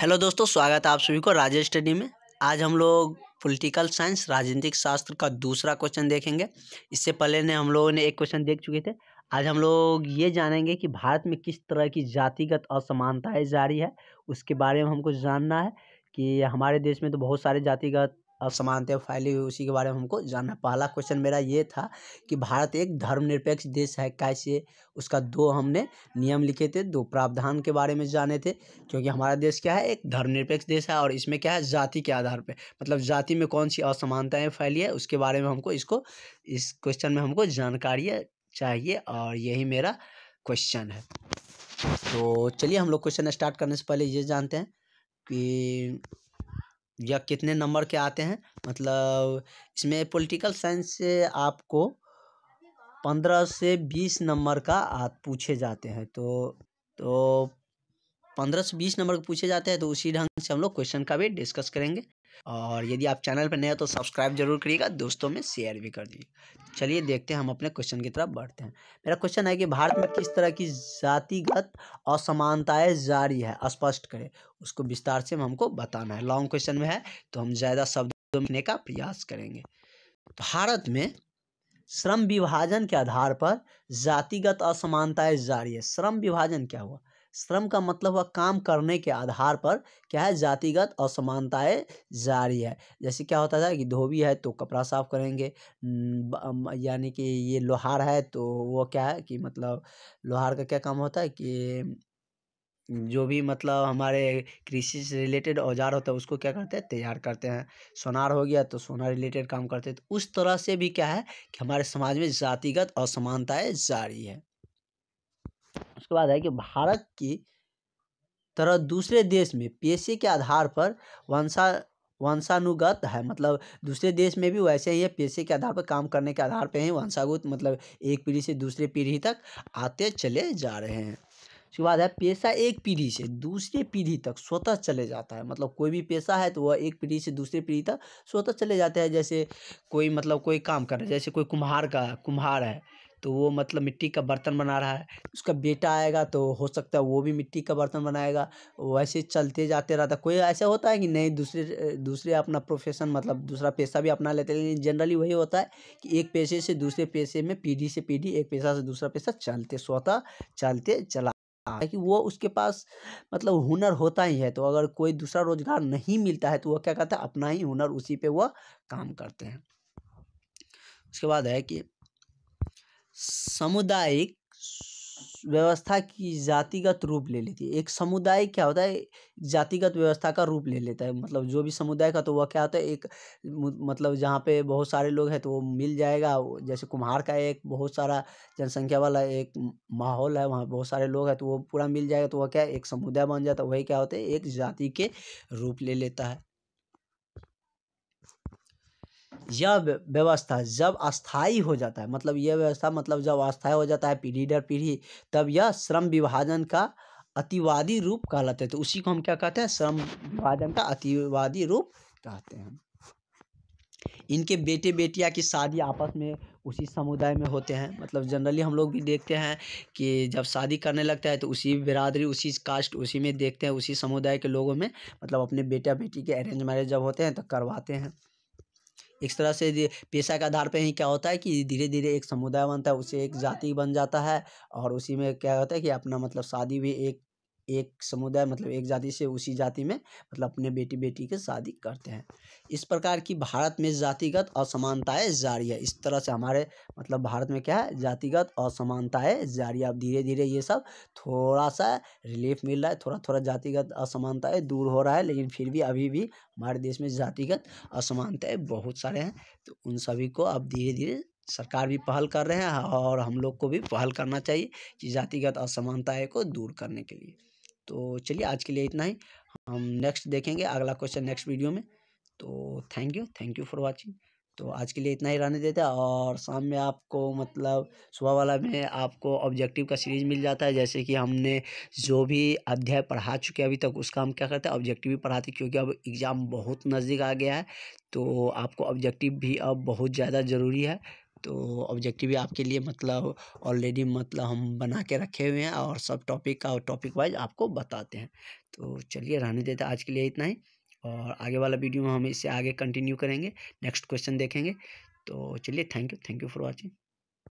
Hello दोस्तों स्वागत है आप सभी को राजेश स्टडी में आज हम लोग पॉलिटिकल साइंस राजनीतिक शास्त्र का दूसरा क्वेश्चन देखेंगे इससे पहले ने हम लोगों ने एक क्वेश्चन देख चुके थे आज हम लोग ये जानेंगे कि भारत में किस तरह की जातिगत असमानताएं जारी है उसके बारे में हमको जानना है कि हमारे देश में तो बहुत सारे जातिगत असमानता फैली हुई उसी के बारे में हमको जानना पहला क्वेश्चन मेरा ये था कि भारत एक धर्मनिरपेक्ष देश है कैसे उसका दो हमने नियम लिखे थे दो प्रावधान के बारे में जाने थे क्योंकि हमारा देश क्या है एक धर्मनिरपेक्ष देश है और इसमें क्या है जाति के आधार पर मतलब जाति में कौन सी असमानताएँ फैली है उसके बारे में हमको इसको इस क्वेश्चन में हमको जानकारी चाहिए और यही मेरा क्वेश्चन है तो चलिए हम लोग क्वेश्चन स्टार्ट करने से पहले ये जानते हैं कि या कितने नंबर के आते हैं मतलब इसमें पॉलिटिकल साइंस से आपको पंद्रह से बीस नंबर का आत पूछे जाते हैं तो तो पंद्रह से बीस नंबर के पूछे जाते हैं तो उसी ढंग से हम लोग क्वेश्चन का भी डिस्कस करेंगे और यदि आप चैनल पर नए हो तो सब्सक्राइब जरूर करिएगा दोस्तों में शेयर भी कर दीजिए चलिए देखते हैं हम अपने क्वेश्चन की तरफ बढ़ते हैं मेरा क्वेश्चन है कि भारत में किस तरह की जातिगत असमानताएं जारी है स्पष्ट करें उसको विस्तार से हमको बताना है लॉन्ग क्वेश्चन में है तो हम ज़्यादा शब्दों लिखने का प्रयास करेंगे भारत में श्रम विभाजन के आधार पर जातिगत असमानताएं जारी है श्रम विभाजन क्या हुआ श्रम का मतलब हुआ काम करने के आधार पर क्या है जातिगत असमानताएं जारी है जैसे क्या होता था कि धोबी है तो कपड़ा साफ करेंगे यानी कि ये लोहार है तो वो क्या है कि मतलब लोहार का क्या काम होता है कि जो भी मतलब हमारे कृषि से रिलेटेड औजार होता है उसको क्या करते हैं तैयार करते हैं सोनार हो गया तो सोनार रिलेटेड काम करते हैं तो उस तरह से भी क्या है कि हमारे समाज में जातिगत असमानताएं जारी है उसके बाद है कि भारत की तरह दूसरे देश में पेशे के आधार पर वंशा वंशानुगत है मतलब दूसरे देश में भी वैसे ही है पेशे के आधार पर काम करने के आधार पर ही वंशागुत मतलब एक पीढ़ी से दूसरे पीढ़ी तक आते चले जा रहे हैं उसके बाद है पेशा एक पीढ़ी से दूसरे पीढ़ी तक स्वतः चले जाता है मतलब कोई भी पेशा है तो वह एक पीढ़ी से दूसरे पीढ़ी तक स्वतः चले जाते हैं जैसे कोई मतलब कोई काम कर रहे जैसे कोई कुम्हार का कुम्हार है तो वो मतलब मिट्टी का बर्तन बना रहा है उसका बेटा आएगा तो हो सकता है वो भी मिट्टी का बर्तन बनाएगा वैसे चलते जाते रहता कोई ऐसा होता है कि नहीं दूसरे दूसरे अपना प्रोफेशन मतलब दूसरा पेशा भी अपना लेते हैं लेकिन जनरली वही होता है कि एक पेशे से दूसरे पेशे में पीढ़ी से पीढ़ी एक पेशा से दूसरा पेशा चलते स्वतः चलते चला कि वो उसके पास मतलब हुनर होता ही है तो अगर कोई दूसरा रोजगार नहीं मिलता है तो वह क्या करता है अपना ही हुनर उसी पे वह काम करते हैं उसके बाद है कि सामुदायिक व्यवस्था की जातिगत रूप ले लेती है एक समुदाय क्या होता है जातिगत व्यवस्था का रूप ले लेता है मतलब जो भी समुदाय का तो वह क्या होता है एक मतलब जहाँ पे बहुत सारे लोग हैं तो वो मिल जाएगा जैसे कुम्हार का एक बहुत सारा जनसंख्या वाला एक माहौल है वहाँ बहुत सारे लोग हैं तो वो पूरा मिल जाएगा तो वह क्या एक समुदाय बन जाता है वही क्या होता है एक जाति के रूप ले लेता है यह व्यवस्था जब अस्थाई हो जाता है मतलब यह व्यवस्था मतलब जब अस्थाई हो जाता है पीढ़ी दर पीढ़ी तब यह श्रम विभाजन का अतिवादी रूप कहलाते हैं तो उसी को हम क्या कहते हैं श्रम विभाजन का अतिवादी रूप कहते हैं इनके बेटे बेटियाँ की शादी आपस में उसी समुदाय में होते हैं मतलब जनरली हम लोग भी देखते हैं कि जब शादी करने लगता है तो उसी बिरादरी उसी कास्ट उसी में देखते हैं उसी समुदाय के लोगों में मतलब अपने बेटा बेटी के अरेंज मैरिज जब होते हैं तो करवाते हैं एक तरह से पेशा के आधार पे ही क्या होता है कि धीरे धीरे एक समुदाय बनता है उसे एक हाँ, हाँ। जाति बन जाता है और उसी में क्या होता है कि अपना मतलब शादी भी एक एक समुदाय मतलब एक जाति से उसी जाति में मतलब अपने बेटी बेटी के शादी करते हैं इस प्रकार की भारत में जातिगत असमानताएं जारी है इस तरह से हमारे मतलब भारत में क्या है जातिगत असमानताएं जारी है अब धीरे धीरे ये सब थोड़ा सा रिलीफ मिल रहा है थोड़ा थोड़ा जातिगत असमानताएं दूर हो रहा है लेकिन फिर भी अभी भी हमारे देश में जातिगत असमानताएँ बहुत सारे हैं तो उन सभी को अब धीरे धीरे सरकार भी पहल कर रहे हैं और हम लोग को भी पहल करना चाहिए कि जातिगत असमानताएँ को दूर करने के लिए तो चलिए आज के लिए इतना ही हम नेक्स्ट देखेंगे अगला क्वेश्चन नेक्स्ट वीडियो में तो thank you thank you for watching तो आज के लिए इतना ही रहने देते हैं और शाम में आपको मतलब सुबह वाला में आपको ऑब्जेक्टिव का सीरीज मिल जाता है जैसे कि हमने जो भी अध्याय पढ़ा चुके अभी तक उसका हम क्या करते हैं ऑब्जेक्टिव भी पढ़ाते क्योंकि अब एग्ज़ाम बहुत नज़दीक आ गया है तो आपको ऑब्जेक्टिव भी अब बहुत ज़्यादा ज़रूरी है तो ऑब्जेक्टिव भी आपके लिए मतलब ऑलरेडी मतलब हम बना के रखे हुए हैं और सब टॉपिक का टॉपिक वाइज आपको बताते हैं तो चलिए रहने देते आज के लिए इतना ही और आगे वाला वीडियो में हम इससे आगे कंटिन्यू करेंगे नेक्स्ट क्वेश्चन देखेंगे तो चलिए thank you thank you for watching